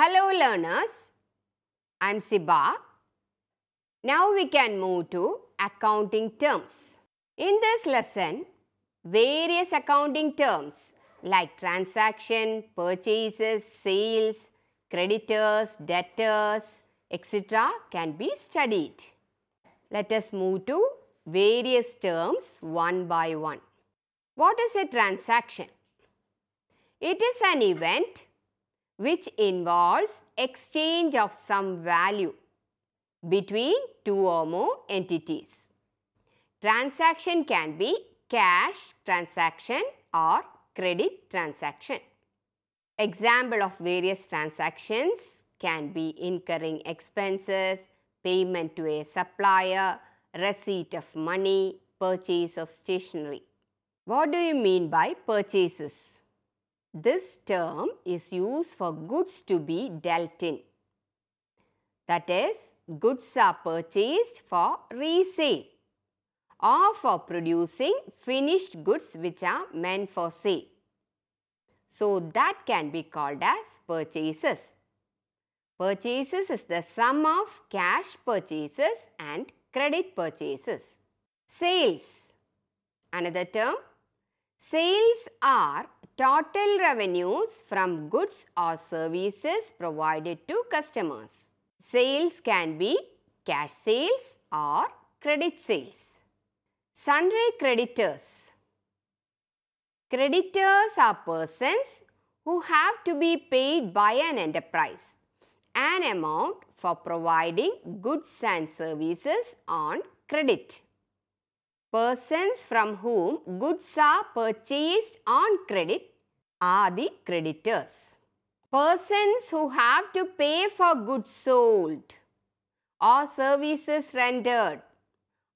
Hello learners, I am Siba. Now we can move to accounting terms. In this lesson, various accounting terms like transaction, purchases, sales, creditors, debtors, etc. can be studied. Let us move to various terms one by one. What is a transaction? It is an event which involves exchange of some value between two or more entities. Transaction can be cash transaction or credit transaction. Example of various transactions can be incurring expenses, payment to a supplier, receipt of money, purchase of stationery. What do you mean by purchases? This term is used for goods to be dealt in. That is, goods are purchased for resale or for producing finished goods which are meant for sale. So, that can be called as purchases. Purchases is the sum of cash purchases and credit purchases. Sales, another term Sales are total revenues from goods or services provided to customers. Sales can be cash sales or credit sales. Sundry creditors. Creditors are persons who have to be paid by an enterprise an amount for providing goods and services on credit persons from whom goods are purchased on credit are the creditors. Persons who have to pay for goods sold or services rendered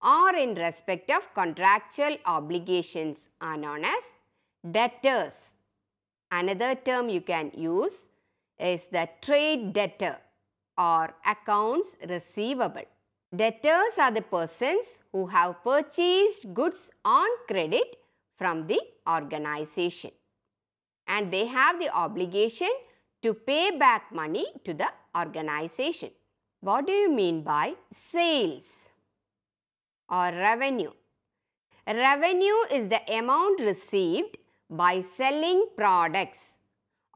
or in respect of contractual obligations are known as debtors. Another term you can use is the trade debtor or accounts receivable. Debtors are the persons who have purchased goods on credit from the organization and they have the obligation to pay back money to the organization. What do you mean by sales or revenue? Revenue is the amount received by selling products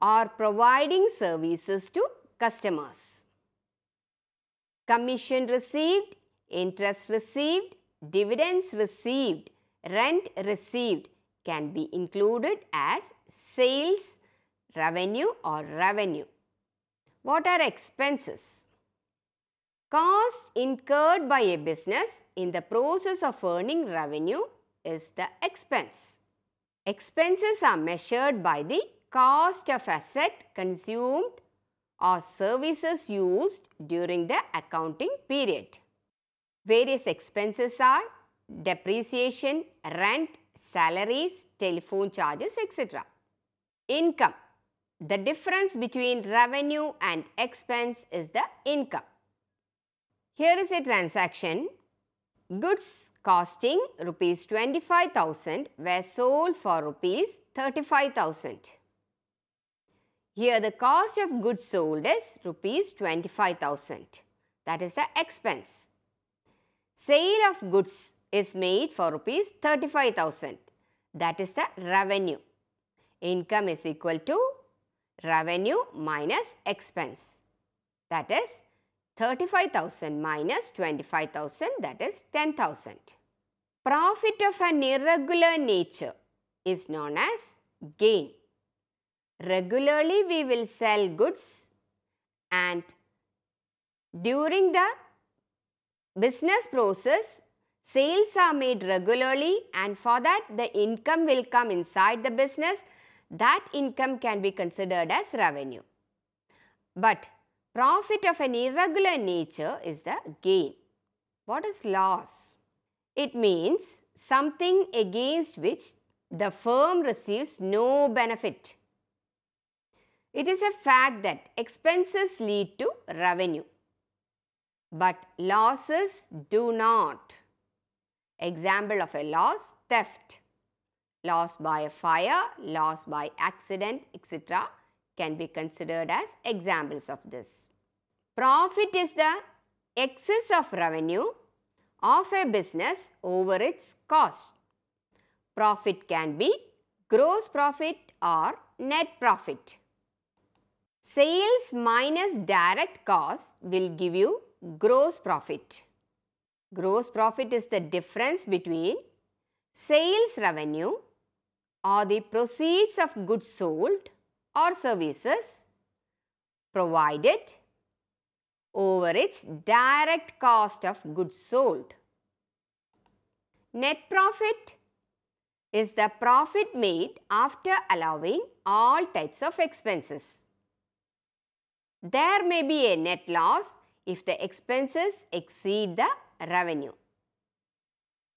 or providing services to customers commission received, interest received, dividends received, rent received can be included as sales revenue or revenue. What are expenses? Cost incurred by a business in the process of earning revenue is the expense. Expenses are measured by the cost of asset consumed are services used during the accounting period. Various expenses are depreciation, rent, salaries, telephone charges, etc. Income. The difference between revenue and expense is the income. Here is a transaction. Goods costing rupees 25,000 were sold for rupees 35,000. Here the cost of goods sold is rupees 25,000. That is the expense. Sale of goods is made for rupees 35,000. That is the revenue. Income is equal to revenue minus expense. That is 35,000 minus 25,000 that is 10,000. Profit of an irregular nature is known as gain. Regularly we will sell goods and during the business process sales are made regularly and for that the income will come inside the business that income can be considered as revenue. But profit of an irregular nature is the gain. What is loss? It means something against which the firm receives no benefit. It is a fact that expenses lead to revenue, but losses do not. Example of a loss, theft. Loss by a fire, loss by accident, etc. can be considered as examples of this. Profit is the excess of revenue of a business over its cost. Profit can be gross profit or net profit. Sales minus direct cost will give you gross profit. Gross profit is the difference between sales revenue or the proceeds of goods sold or services provided over its direct cost of goods sold. Net profit is the profit made after allowing all types of expenses there may be a net loss if the expenses exceed the revenue.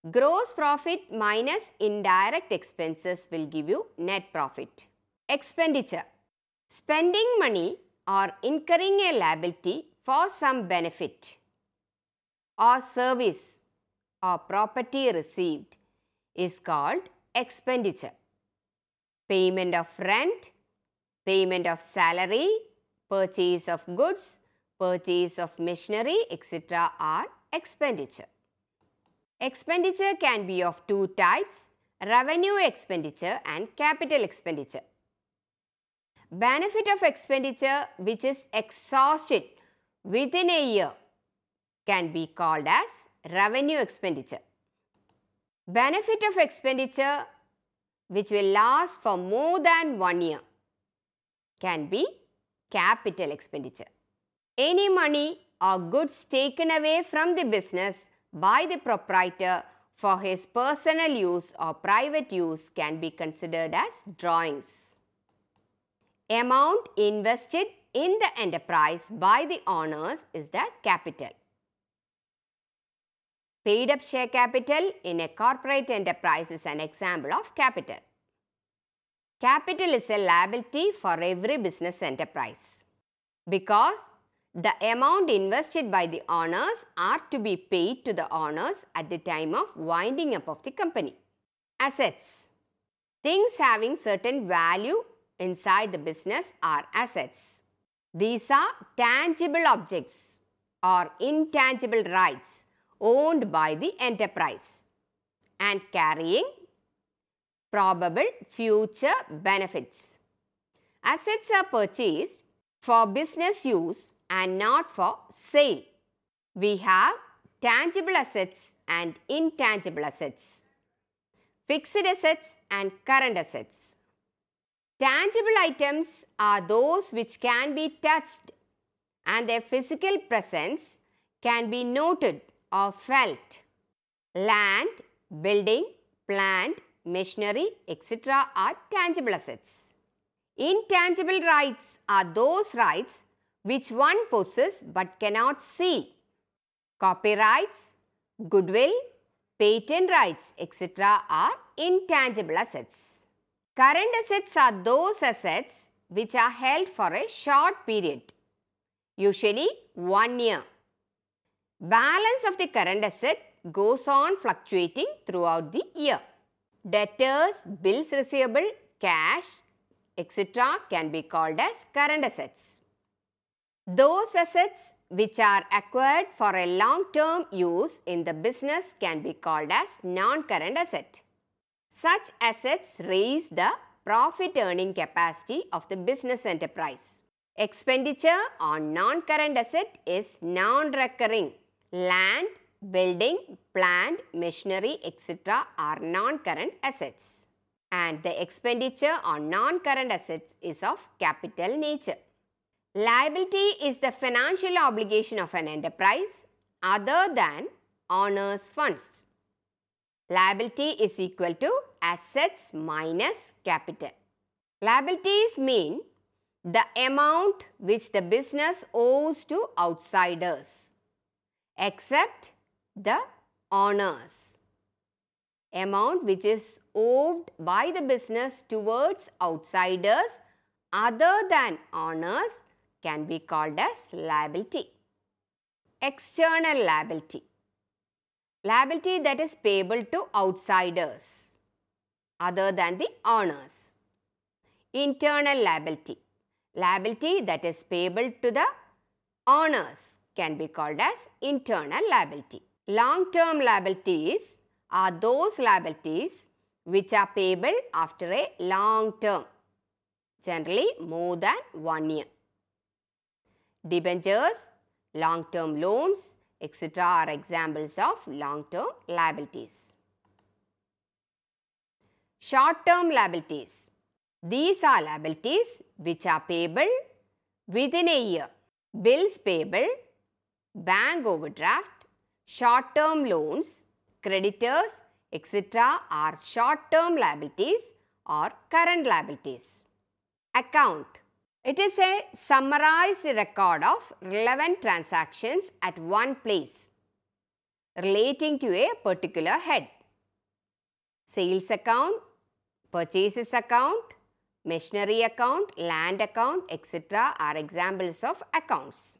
Gross profit minus indirect expenses will give you net profit. Expenditure. Spending money or incurring a liability for some benefit or service or property received is called expenditure. Payment of rent, payment of salary Purchase of goods, purchase of machinery, etc. are expenditure. Expenditure can be of two types, revenue expenditure and capital expenditure. Benefit of expenditure which is exhausted within a year can be called as revenue expenditure. Benefit of expenditure which will last for more than one year can be capital expenditure. Any money or goods taken away from the business by the proprietor for his personal use or private use can be considered as drawings. Amount invested in the enterprise by the owners is the capital. Paid up share capital in a corporate enterprise is an example of capital. Capital is a liability for every business enterprise because the amount invested by the owners are to be paid to the owners at the time of winding up of the company. Assets Things having certain value inside the business are assets. These are tangible objects or intangible rights owned by the enterprise and carrying probable future benefits. Assets are purchased for business use and not for sale. We have tangible assets and intangible assets, fixed assets and current assets. Tangible items are those which can be touched and their physical presence can be noted or felt. Land, building, plant, machinery, etc. are tangible assets. Intangible rights are those rights which one possesses but cannot see. Copyrights, goodwill, patent rights, etc. are intangible assets. Current assets are those assets which are held for a short period, usually one year. Balance of the current asset goes on fluctuating throughout the year debtors, bills receivable, cash, etc. can be called as current assets. Those assets which are acquired for a long-term use in the business can be called as non-current asset. Such assets raise the profit earning capacity of the business enterprise. Expenditure on non-current asset is non-recurring. Land, building, plant, machinery, etc. are non-current assets. And the expenditure on non-current assets is of capital nature. Liability is the financial obligation of an enterprise other than owner's funds. Liability is equal to assets minus capital. Liabilities mean the amount which the business owes to outsiders except the honors amount which is owed by the business towards outsiders other than honors can be called as liability. External liability. Liability that is payable to outsiders other than the honors. Internal liability. Liability that is payable to the owners, can be called as internal liability. Long-term liabilities are those liabilities which are payable after a long term, generally more than one year. Debentures, long-term loans, etc. are examples of long-term liabilities. Short-term liabilities. These are liabilities which are payable within a year. Bills payable, bank overdraft, Short-term loans, creditors, etc. are short-term liabilities or current liabilities. Account It is a summarized record of relevant transactions at one place relating to a particular head. Sales account, purchases account, machinery account, land account, etc. are examples of accounts.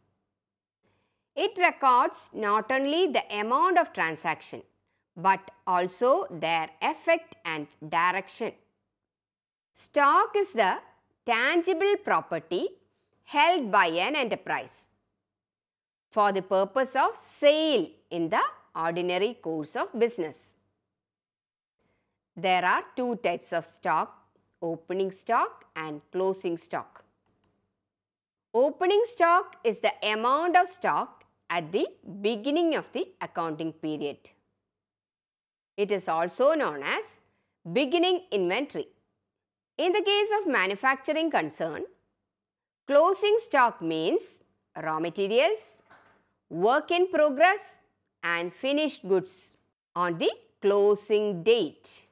It records not only the amount of transaction but also their effect and direction. Stock is the tangible property held by an enterprise for the purpose of sale in the ordinary course of business. There are two types of stock, opening stock and closing stock. Opening stock is the amount of stock at the beginning of the accounting period. It is also known as beginning inventory. In the case of manufacturing concern, closing stock means raw materials, work in progress and finished goods on the closing date.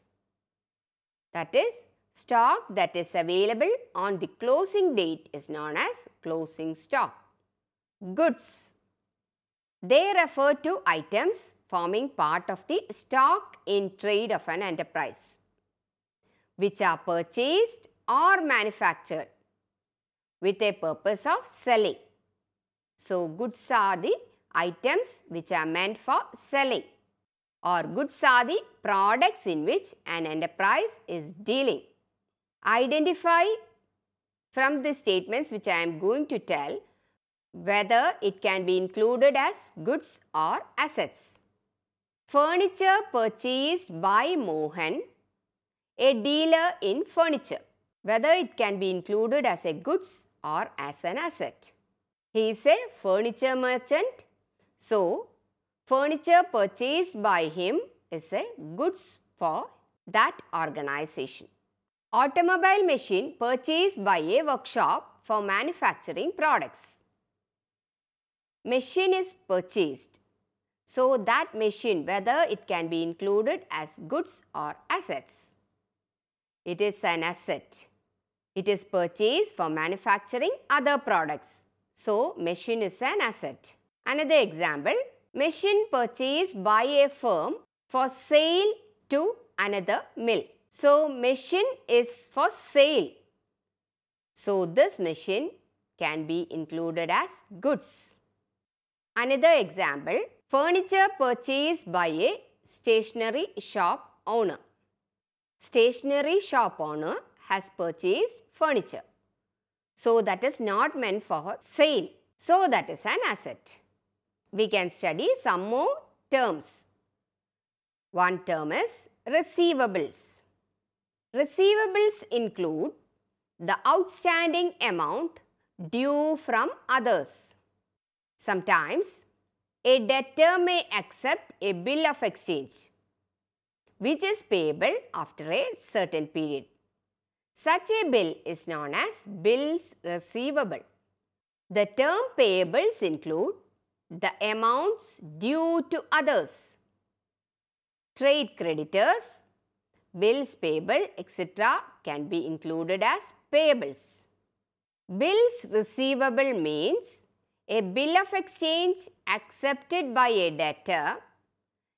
That is, stock that is available on the closing date is known as closing stock. Goods they refer to items forming part of the stock in trade of an enterprise, which are purchased or manufactured with a purpose of selling. So, goods are the items which are meant for selling or goods are the products in which an enterprise is dealing. Identify from the statements which I am going to tell whether it can be included as goods or assets. Furniture purchased by Mohan, a dealer in furniture, whether it can be included as a goods or as an asset. He is a furniture merchant, so furniture purchased by him is a goods for that organization. Automobile machine purchased by a workshop for manufacturing products machine is purchased. So that machine whether it can be included as goods or assets. It is an asset. It is purchased for manufacturing other products. So machine is an asset. Another example, machine purchased by a firm for sale to another mill. So machine is for sale. So this machine can be included as goods. Another example, furniture purchased by a stationery shop owner. Stationery shop owner has purchased furniture. So that is not meant for sale. So that is an asset. We can study some more terms. One term is receivables. Receivables include the outstanding amount due from others. Sometimes a debtor may accept a bill of exchange which is payable after a certain period. Such a bill is known as bills receivable. The term payables include the amounts due to others, trade creditors, bills payable etc. can be included as payables. Bills receivable means a bill of exchange accepted by a debtor,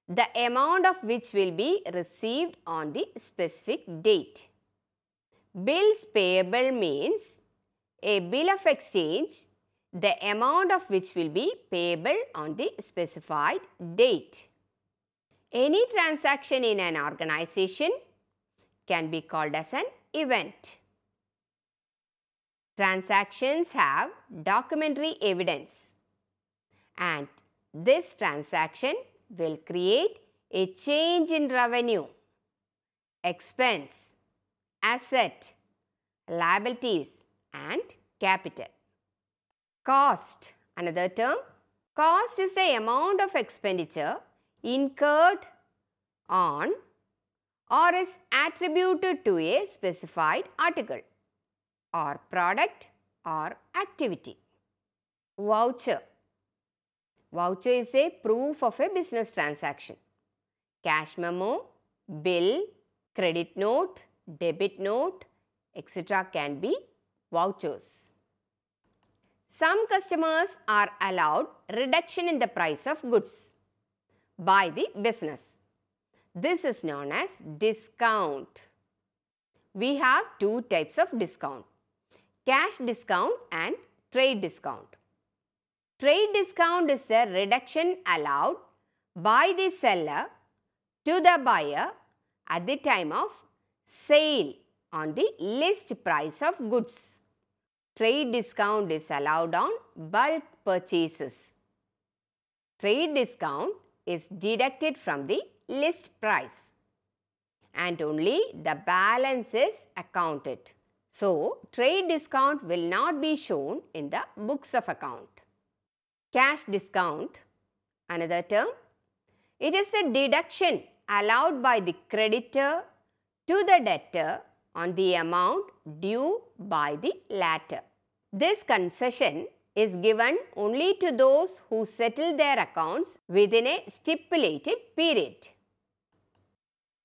the amount of which will be received on the specific date. Bills payable means a bill of exchange, the amount of which will be payable on the specified date. Any transaction in an organization can be called as an event. Transactions have documentary evidence and this transaction will create a change in revenue, expense, asset, liabilities and capital. Cost, another term. Cost is the amount of expenditure incurred on or is attributed to a specified article or product or activity. Voucher. Voucher is a proof of a business transaction. Cash memo, bill, credit note, debit note, etc. can be vouchers. Some customers are allowed reduction in the price of goods by the business. This is known as discount. We have two types of discount cash discount and trade discount. Trade discount is a reduction allowed by the seller to the buyer at the time of sale on the list price of goods. Trade discount is allowed on bulk purchases. Trade discount is deducted from the list price and only the balance is accounted. So, trade discount will not be shown in the books of account. Cash discount, another term, it is the deduction allowed by the creditor to the debtor on the amount due by the latter. This concession is given only to those who settle their accounts within a stipulated period.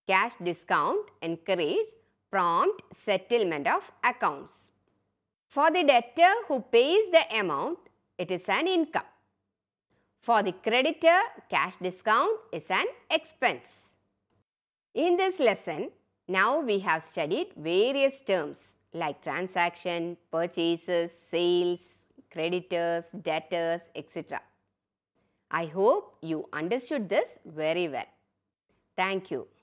Cash discount encourages prompt settlement of accounts. For the debtor who pays the amount, it is an income. For the creditor, cash discount is an expense. In this lesson, now we have studied various terms like transaction, purchases, sales, creditors, debtors, etc. I hope you understood this very well. Thank you.